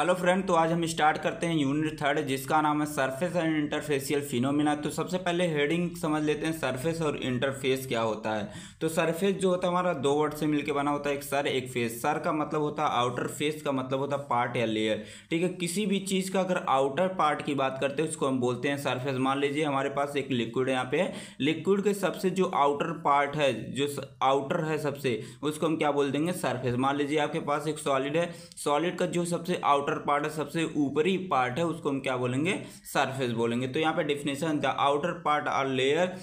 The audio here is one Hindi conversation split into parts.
हेलो फ्रेंड तो आज हम स्टार्ट करते हैं यूनिट थर्ड जिसका नाम है सरफेस एंड इंटरफेसियल फिनोमिना तो सबसे पहले हेडिंग समझ लेते हैं सरफेस और इंटरफेस क्या होता है तो सरफेस जो होता है हमारा दो वर्ड से मिलके बना होता है एक सर एक फेस सर का मतलब होता है आउटर फेस का मतलब होता है पार्ट या लेयर ठीक है किसी भी चीज़ का अगर आउटर पार्ट की बात करते हैं उसको हम बोलते हैं सरफेस मान लीजिए हमारे पास एक लिक्विड यहाँ पे लिक्विड के सबसे जो आउटर पार्ट है जो आउटर है सबसे उसको हम क्या बोल देंगे सरफेस मान लीजिए आपके पास एक सॉलिड है सॉलिड का जो सबसे आउटर आउटर पार्ट है सबसे ऊपरी पार्ट है उसको हम क्या बोलेंगे सरफेस बोलेंगे तो यहाँ पे definition the outer part or layer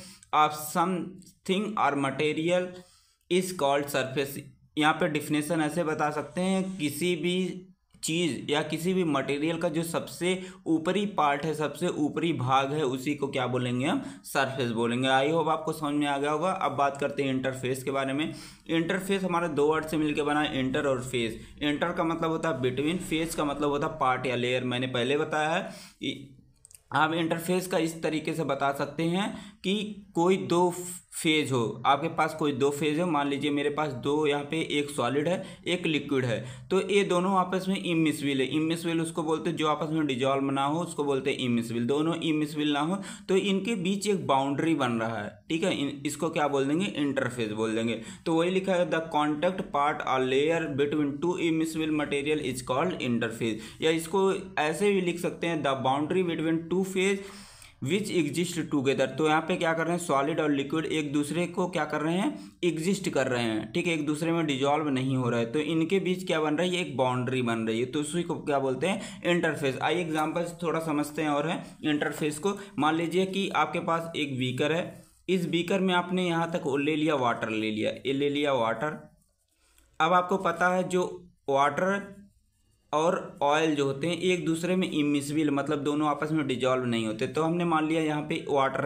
of something or material is called surface यहाँ पे डिफिनेशन ऐसे बता सकते हैं किसी भी चीज़ या किसी भी मटेरियल का जो सबसे ऊपरी पार्ट है सबसे ऊपरी भाग है उसी को क्या बोलेंगे हम सरफेस बोलेंगे आई होप आपको समझ में आ गया होगा अब बात करते हैं इंटरफेस के बारे में इंटरफेस हमारा दो वर्ड से मिलकर बना है इंटर और फेस इंटर का मतलब होता है बिटवीन फेस का मतलब होता है पार्ट या लेयर मैंने पहले बताया है आप इंटरफेस का इस तरीके से बता सकते हैं कि कोई दो फेज हो आपके पास कोई दो फेज हो मान लीजिए मेरे पास दो यहाँ पे एक सॉलिड है एक लिक्विड है तो ये दोनों आपस में इमिसविल है इमिसविल उसको बोलते हैं जो आपस में डिजॉल्व ना हो उसको बोलते हैं इमिसविल दोनों इमिसविल ना हो तो इनके बीच एक बाउंड्री बन रहा है ठीक है इसको क्या बोल देंगे इंटरफेज बोल देंगे तो वही लिखा है the contact part or layer between two immiscible material is called interface या इसको ऐसे भी लिख सकते हैं the boundary between two phase which exist together तो यहाँ पे क्या कर रहे हैं सॉलिड और लिक्विड एक दूसरे को क्या कर रहे हैं एग्जिस्ट कर रहे हैं ठीक है एक दूसरे में डिजॉल्व नहीं हो रहा है तो इनके बीच क्या बन रही है एक बाउंड्री बन रही है तो उसी को क्या बोलते हैं इंटरफेस आई एग्जाम्पल थोड़ा समझते हैं और है इंटरफेस को मान लीजिए कि आपके पास एक बीकर है इस बीकर में आपने यहाँ तक ले लिया वाटर ले लिया ले लिया वाटर अब आपको पता है जो वाटर और ऑयल जो होते हैं एक दूसरे में इमिसबिल मतलब दोनों आपस में डिजॉल्व नहीं होते तो हमने मान लिया यहाँ पे वाटर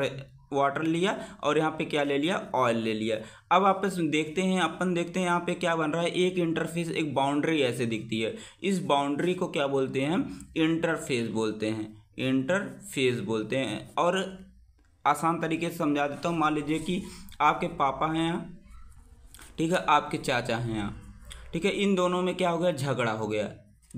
वाटर लिया और यहाँ पे क्या ले लिया ऑयल ले लिया अब आपस में देखते हैं अपन देखते हैं यहाँ पे क्या बन रहा है एक इंटरफेस एक बाउंड्री ऐसे दिखती है इस बाउंड्री को क्या बोलते हैं इंटरफेस बोलते हैं इंटरफेस बोलते हैं और आसान तरीके से समझा देता हूँ मान लीजिए कि आपके पापा हैं यहाँ ठीक है आपके चाचा हैं यहाँ ठीक है इन दोनों में क्या हो गया झगड़ा हो गया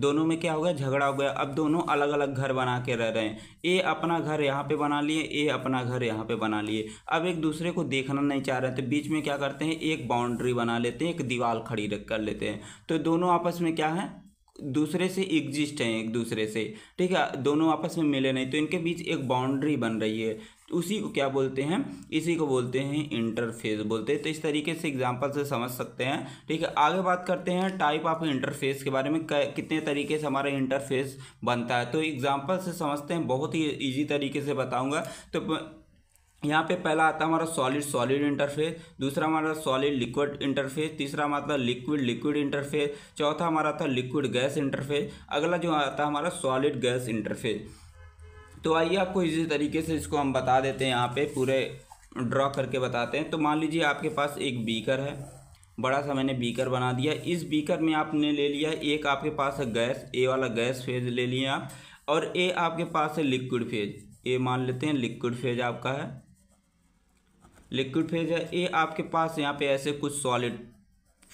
दोनों में क्या हो गया झगड़ा हो गया अब दोनों अलग अलग घर बना के रह रहे हैं ए अपना घर यहाँ पे बना लिए ए अपना घर यहाँ पे बना लिए अब एक दूसरे को देखना नहीं चाह रहे तो बीच में क्या करते हैं एक बाउंड्री बना लेते हैं एक दीवार खड़ी रख कर लेते हैं तो दोनों आपस में क्या है दूसरे से एग्जिस्ट हैं एक दूसरे से ठीक है दोनों आपस में मिले नहीं तो इनके बीच एक बाउंड्री बन रही है उसी को क्या बोलते हैं इसी को बोलते हैं इंटरफेस बोलते हैं तो इस तरीके से एग्जाम्पल से समझ सकते हैं ठीक है आगे बात करते हैं टाइप ऑफ इंटरफेस के बारे में कितने तरीके से हमारा इंटरफेस बनता है तो एग्जाम्पल से समझते हैं बहुत ही ईजी तरीके से बताऊँगा तो यहाँ पे पहला आता है हमारा सॉलिड सॉलिड इंटरफेस दूसरा हमारा सॉलिड लिक्विड इंटरफेस तीसरा हमारा था लिक्विड लिक्विड इंटरफेस चौथा हमारा था लिक्विड गैस इंटरफेस अगला जो आता है हमारा सॉलिड गैस इंटरफेस तो आइए आपको इसी तरीके से इसको हम बता देते हैं यहाँ पे पूरे ड्रॉ करके बताते हैं तो मान लीजिए आपके पास एक बीकर है बड़ा सा मैंने बीकर बना दिया इस बीकर में आपने ले लिया एक आपके पास है गैस ए वाला गैस फेज ले लिया आप और ए आपके पास है लिक्विड फेज ए मान लेते हैं लिक्विड फेज आपका है लिक्विड फेज है ए आपके पास यहाँ पे ऐसे कुछ सॉलिड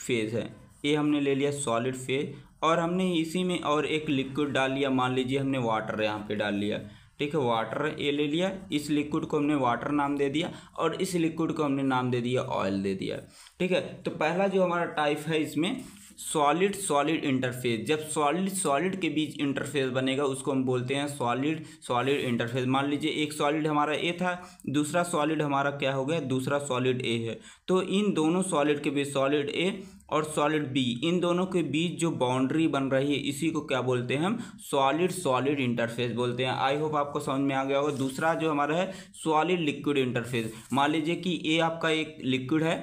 फेज है ए हमने ले लिया सॉलिड फेज और हमने इसी में और एक लिक्विड डाल लिया मान लीजिए हमने वाटर यहाँ पे डाल लिया ठीक है वाटर ए ले लिया इस लिक्विड को हमने वाटर नाम दे दिया और इस लिक्विड को हमने नाम दे दिया ऑयल दे दिया ठीक है तो पहला जो हमारा टाइप है इसमें सॉलिड सॉलिड इंटरफेस जब सॉलिड सॉलिड के बीच इंटरफेस बनेगा उसको हम बोलते हैं सॉलिड सॉलिड इंटरफेस मान लीजिए एक सॉलिड हमारा ए था दूसरा सॉलिड हमारा क्या हो गया दूसरा सॉलिड ए है तो इन दोनों सॉलिड के बीच सॉलिड ए और सॉलिड बी इन दोनों के बीच जो बाउंड्री बन रही है इसी को क्या बोलते हैं हम सॉलिड सॉलिड इंटरफेस बोलते हैं आई होप आपको समझ में आ गया होगा दूसरा जो हमारा है सॉलिड लिक्विड इंटरफेस मान लीजिए कि ए आपका एक लिक्विड है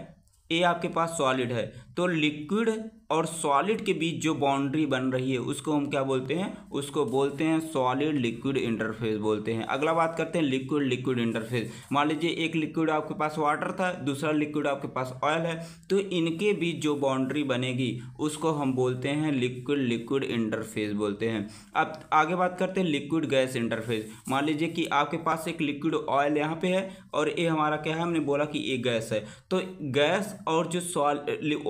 ए आपके पास सॉलिड है तो लिक्विड और सॉलिड के बीच जो बाउंड्री बन रही है उसको हम क्या बोलते हैं उसको बोलते हैं सॉलिड लिक्विड इंटरफेस बोलते हैं अगला बात करते हैं लिक्विड लिक्विड इंटरफेस मान लीजिए एक लिक्विड आपके पास वाटर था दूसरा लिक्विड आपके पास ऑयल है तो इनके बीच जो बाउंड्री बनेगी उसको हम बोलते हैं लिक्विड लिक्विड इंटरफेस बोलते हैं अब आगे बात करते हैं लिक्विड गैस इंटरफेस मान लीजिए कि आपके पास एक लिक्विड ऑयल यहाँ पे है और ये हमारा क्या है हमने बोला कि ये गैस है तो गैस और जो सॉल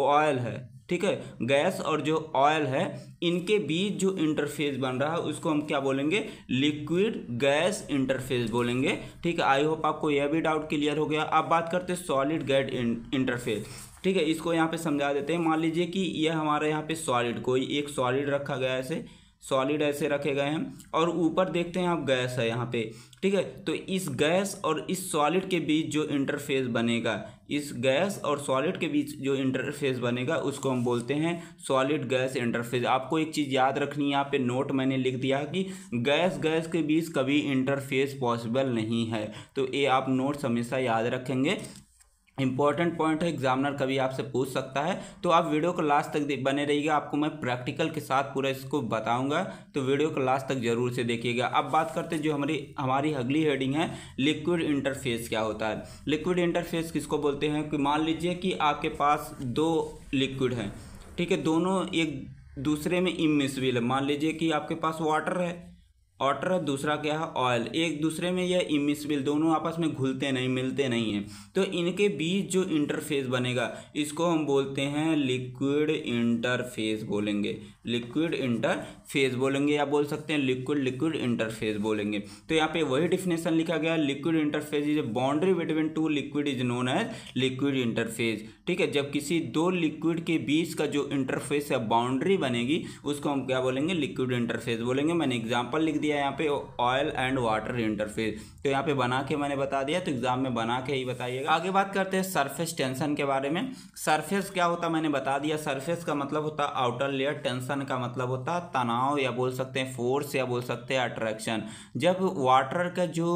ऑयल है ठीक है गैस और जो ऑयल है इनके बीच जो इंटरफेस बन रहा है उसको हम क्या बोलेंगे लिक्विड गैस इंटरफेस बोलेंगे ठीक है आई होप आपको यह भी डाउट क्लियर हो गया अब बात करते हैं सॉलिड गैड इंटरफेस ठीक है इसको यहाँ पे समझा देते हैं मान लीजिए कि यह हमारे यहाँ पे सॉलिड कोई एक सॉलिड रखा गया ऐसे सॉलिड ऐसे रखे गए हैं और ऊपर देखते हैं आप गैस है यहाँ पे ठीक है तो इस गैस और इस सॉलिड के बीच जो इंटरफेस बनेगा इस गैस और सॉलिड के बीच जो इंटरफेस बनेगा उसको हम बोलते हैं सॉलिड गैस इंटरफेस आपको एक चीज़ याद रखनी है यहाँ पे नोट मैंने लिख दिया कि गैस गैस के बीच कभी इंटरफेस पॉसिबल नहीं है तो ये आप नोट्स हमेशा याद रखेंगे इंपॉर्टेंट पॉइंट है एग्जामिनर कभी आपसे पूछ सकता है तो आप वीडियो को लास्ट तक बने रहिएगा आपको मैं प्रैक्टिकल के साथ पूरा इसको बताऊंगा तो वीडियो को लास्ट तक जरूर से देखिएगा अब बात करते हैं जो हमारी हमारी अगली हेडिंग है लिक्विड इंटरफेस क्या होता है लिक्विड इंटरफेस किसको बोलते हैं कि मान लीजिए कि आपके पास दो लिक्विड हैं ठीक है दोनों एक दूसरे में इमिसबिल है मान लीजिए कि आपके पास वाटर है ऑटर दूसरा क्या है ऑयल एक दूसरे में यह इमिसबिल दोनों आपस में घुलते नहीं मिलते नहीं हैं तो इनके बीच जो इंटरफेस बनेगा इसको हम बोलते हैं लिक्विड इंटरफेस बोलेंगे लिक्विड इंटरफेस बोलेंगे या बोल सकते हैं लिक्विड लिक्विड इंटरफेस बोलेंगे तो यहाँ पे वही डिफिनेशन लिखा गया liquid interface is boundary between two liquid is known as liquid interface ठीक है जब किसी दो लिक्विड के बीच का जो इंटरफेस या बाउंड्री बनेगी उसको हम क्या बोलेंगे लिक्विड इंटरफेस बोलेंगे मैंने एग्जाम्पल लिख दिया दिया यहाँ पे ऑयल एंड वाटर इंटरफेस तो यहाँ पे बना के मैंने बता दिया तो एग्जाम में बना के ही बताइएगा आगे बात करते हैं सरफेस टेंशन के बारे में सरफेस क्या होता मैंने बता दिया सरफेस का मतलब होता आउटर लेयर टेंशन का मतलब होता तनाव या बोल सकते हैं फोर्स या बोल सकते हैं अट्रैक्शन जब वाटर का जो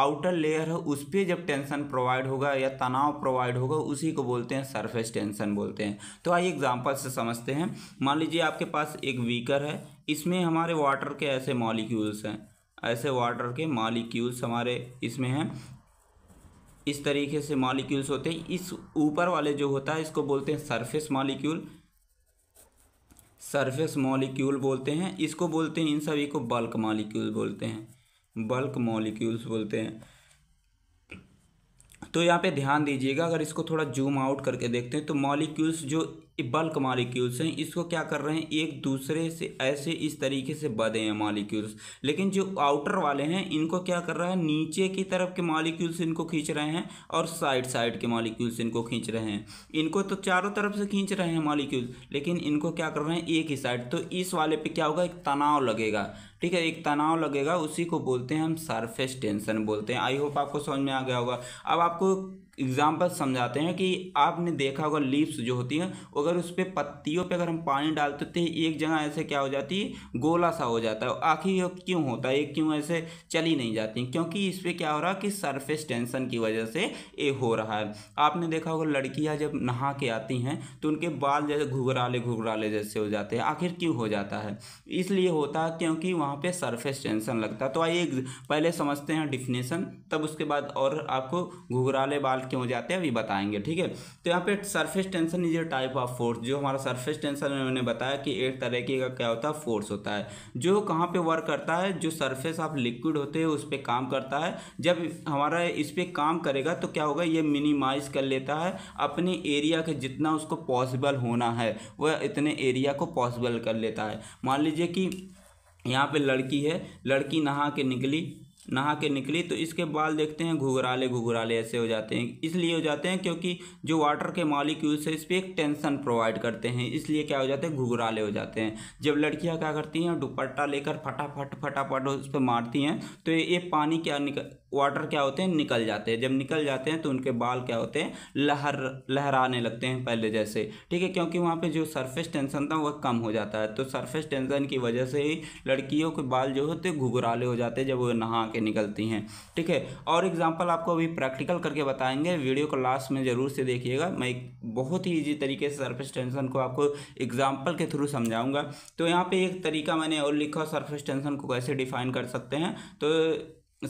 आउटर लेयर है उस पर जब टेंशन प्रोवाइड होगा या तनाव प्रोवाइड होगा उसी को बोलते हैं सरफेस टेंशन बोलते हैं तो आइए एग्जांपल से समझते हैं मान लीजिए आपके पास एक वीकर है इसमें हमारे वाटर के ऐसे मॉलिक्यूल्स हैं ऐसे वाटर के मॉलिक्यूल्स हमारे इसमें हैं इस तरीके से मॉलिक्यूल्स होते हैं इस ऊपर वाले जो होता है इसको बोलते हैं सरफेस मॉलिक्यूल सरफेस मॉलिक्यूल बोलते हैं इसको बोलते हैं इन सभी को बल्क मॉलिक्यूल बोलते हैं बल्क मॉलिक्यूल्स बोलते हैं तो यहाँ पे ध्यान दीजिएगा अगर इसको थोड़ा जूम आउट करके देखते हैं तो मॉलिक्यूल्स जो बल्क मालिक्यूल्स हैं इसको क्या कर रहे हैं एक दूसरे से ऐसे इस तरीके से बधे हैं मालिक्यूल्स लेकिन जो आउटर वाले हैं इनको क्या कर रहा है नीचे की तरफ के मालिक्यूल्स इनको खींच रहे हैं और साइड साइड के मालिक्यूल्स इनको खींच रहे हैं इनको तो चारों तरफ से खींच रहे हैं मालिक्यूल्स लेकिन इनको क्या कर रहे हैं एक ही साइड तो इस वाले पर क्या होगा एक तनाव लगेगा ठीक है एक तनाव लगेगा उसी को बोलते हैं हम सरफेस टेंशन बोलते हैं आई होप आपको समझ में आ गया होगा अब आपको एग्जाम्पल समझाते हैं कि आपने देखा होगा लीव्स जो होती हैं अगर उस पर पत्तियों पे अगर हम पानी डालते थे तो एक जगह ऐसे क्या हो जाती है गोला सा हो जाता है आखिर ये क्यों होता है ये क्यों ऐसे चली नहीं जाती क्योंकि इस पर क्या हो रहा है कि सरफेस टेंशन की वजह से ये हो रहा है आपने देखा होगा लड़कियाँ जब नहा के आती हैं तो उनके बाल जैसे घुघराले घुघराले जैसे हो जाते हैं आखिर क्यों हो जाता है इसलिए होता है क्योंकि वहाँ पर सरफेस टेंशन लगता है तो आइए पहले समझते हैं डिफिनेशन तब उसके बाद और आपको घुघराले बाल क्यों जाते हैं अभी बताएंगे ठीक है तो यहाँ पे surface tension is a type of force जो हमारा सरफेस टेंशन मैंने बताया कि एक तरीके का क्या होता है फोर्स होता है जो कहाँ पे वर्क करता है जो सरफेस ऑफ लिक्विड होते हैं उस पर काम करता है जब हमारा इस पर काम करेगा तो क्या होगा ये मिनिमाइज कर लेता है अपने एरिया के जितना उसको पॉसिबल होना है वह इतने एरिया को पॉसिबल कर लेता है मान लीजिए कि यहाँ पे लड़की है लड़की नहा के निकली नहा के निकली तो इसके बाल देखते हैं घुघराले घुघराले ऐसे हो जाते हैं इसलिए हो जाते हैं क्योंकि जो वाटर के मॉलिक्यूल्स है इस पर एक टेंशन प्रोवाइड करते हैं इसलिए क्या हो जाते हैं घुघराले हो जाते हैं जब लड़कियां क्या करती हैं दुपट्टा लेकर फटाफट फटाफट उस पर मारती हैं तो ये पानी क्या निकल वाटर क्या होते हैं निकल जाते हैं जब निकल जाते हैं तो उनके बाल क्या होते हैं लहर लहराने लगते हैं पहले जैसे ठीक है क्योंकि वहाँ पे जो सरफेस टेंशन था वह कम हो जाता है तो सरफेस टेंशन की वजह से ही लड़कियों के बाल जो होते घुघराले हो जाते हैं जब वो नहा के निकलती हैं ठीक है और एग्जाम्पल आपको अभी प्रैक्टिकल करके बताएंगे वीडियो को लास्ट में ज़रूर से देखिएगा मैं एक बहुत ही ईजी तरीके से सरफेस टेंशन को आपको एग्जाम्पल के थ्रू समझाऊंगा तो यहाँ पे एक तरीका मैंने और लिखा सरफेस टेंशन को कैसे डिफाइन कर सकते हैं तो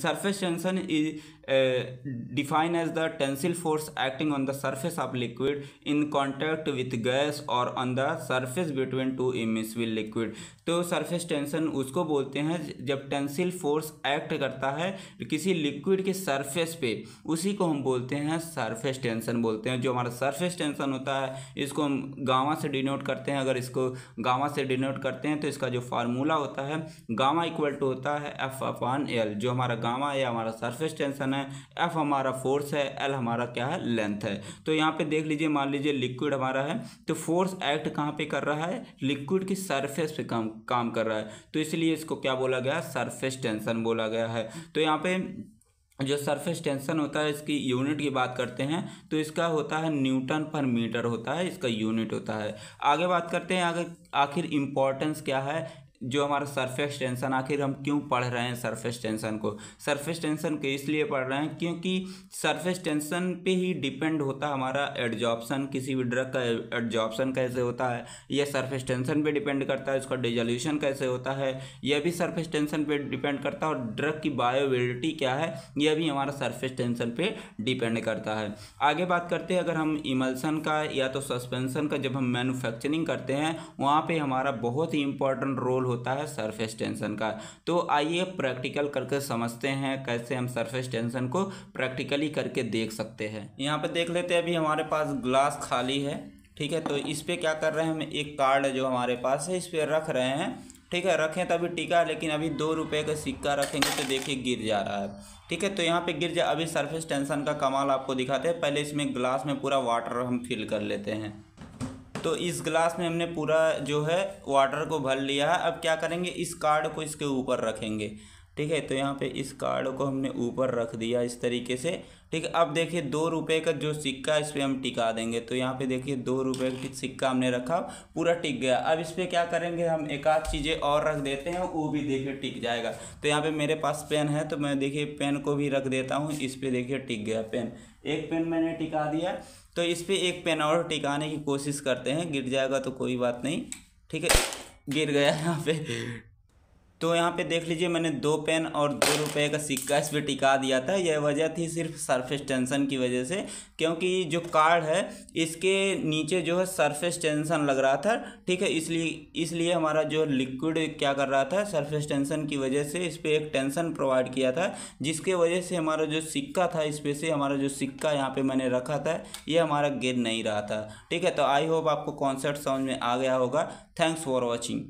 surface tension is as uh, as the tensile force acting on the surface of liquid in contact with gas or on the surface between two immiscible liquid तो सर्फेस टेंशन उसको बोलते हैं जब टेंसिल फोर्स एक्ट करता है किसी लिक्विड के सर्फेस पे उसी को हम बोलते हैं सरफेस टेंशन बोलते हैं जो हमारा सर्फेस टेंशन होता है इसको हम गामा से डिनोट करते हैं अगर इसको गामा से डिनोट करते हैं तो इसका जो फार्मूला होता है गामा इक्वल टू होता है एफ अपान एल जो हमारा गामा या हमारा सर्फेस टेंशन है है एफ हमारा फोर्स है एल हमारा क्या है लेंथ है तो यहाँ पे देख लीजिए मान लीजिए लिक्विड हमारा है तो फोर्स एक्ट कहाँ पे कर रहा है लिक्विड की सरफेस पे काम काम कर रहा है तो इसलिए इसको क्या बोला गया सरफेस टेंशन बोला गया है तो यहाँ पे जो सरफेस टेंशन होता है इसकी यूनिट की बात करते हैं तो इसका होता है न्यूटन पर मीटर होता है इसका यूनिट होता है आगे बात करते हैं आगे आखिर इम्पोर्टेंस क्या है जो हमारा सरफेस टेंशन आखिर हम क्यों पढ़ रहे हैं सरफेस टेंशन को सरफेस टेंशन के इसलिए पढ़ रहे हैं क्योंकि सरफेस टेंशन पे ही डिपेंड होता है हमारा एडजॉपसन किसी भी ड्रग का एड्जॉर्प्शन कैसे होता है यह सरफेस टेंशन पे डिपेंड करता है उसका डिजोल्यूशन कैसे होता है यह भी सरफेस टेंशन पे डिपेंड करता है और ड्रग की बायोबिलिटी क्या है यह भी हमारा सर्फेस टेंशन पर डिपेंड करता है आगे बात करते हैं अगर हम इमल्सन का या तो सस्पेंसन का जब हम मैनुफैक्चरिंग करते हैं वहाँ पर हमारा बहुत ही इंपॉर्टेंट रोल होता है सरफेस टेंशन का तो आइए प्रैक्टिकल करके समझते हैं कैसे हम सरफेस टेंशन को प्रैक्टिकली करके देख सकते हैं यहाँ पर देख लेते हैं अभी हमारे पास ग्लास खाली है ठीक है तो इस पर क्या कर रहे हैं हम एक कार्ड जो हमारे पास है इस पर रख रहे हैं ठीक है रखें तो अभी टिका लेकिन अभी दो रुपये का सिक्का रखेंगे तो देखिए गिर जा रहा है ठीक है तो यहाँ पे गिर जा अभी सरफेस टेंशन का कमाल आपको दिखाते हैं पहले इसमें ग्लास में पूरा वाटर हम फिल कर लेते हैं तो इस ग्लास में हमने पूरा जो है वाटर को भर लिया है अब क्या करेंगे इस कार्ड को इसके ऊपर रखेंगे ठीक है तो यहाँ पे इस कार्ड को हमने ऊपर रख दिया इस तरीके से ठीक है अब देखिए दो रुपए का जो सिक्का इस पर हम टिका देंगे तो यहाँ पे देखिए दो रुपए का सिक्का हमने रखा पूरा टिक गया अब इस पर क्या करेंगे हम एक आध चीज़ें और रख देते हैं वो भी देखिए टिक जाएगा तो यहाँ पे मेरे पास पेन है तो मैं देखिए पेन को भी रख देता हूँ इस पर देखिए टिक गया पेन एक पेन मैंने टिका दिया तो इस पर एक पेन और टिकाने की कोशिश करते हैं गिर जाएगा तो कोई बात नहीं ठीक है गिर गया यहाँ पे तो यहाँ पे देख लीजिए मैंने दो पेन और दो रुपए का सिक्का इस पर टिका दिया था यह वजह थी सिर्फ सरफेस टेंशन की वजह से क्योंकि जो कार्ड है इसके नीचे जो है सरफेस टेंशन लग रहा था ठीक है इसलिए इसलिए हमारा जो लिक्विड क्या कर रहा था सरफेस टेंशन की वजह से इस पर एक टेंशन प्रोवाइड किया था जिसके वजह से हमारा जो सिक्का था इस पर से हमारा जो सिक्का यहाँ पर मैंने रखा था ये हमारा गिर नहीं रहा था ठीक है तो आई होप आपको कॉन्सेप्ट समझ में आ गया होगा थैंक्स फॉर वॉचिंग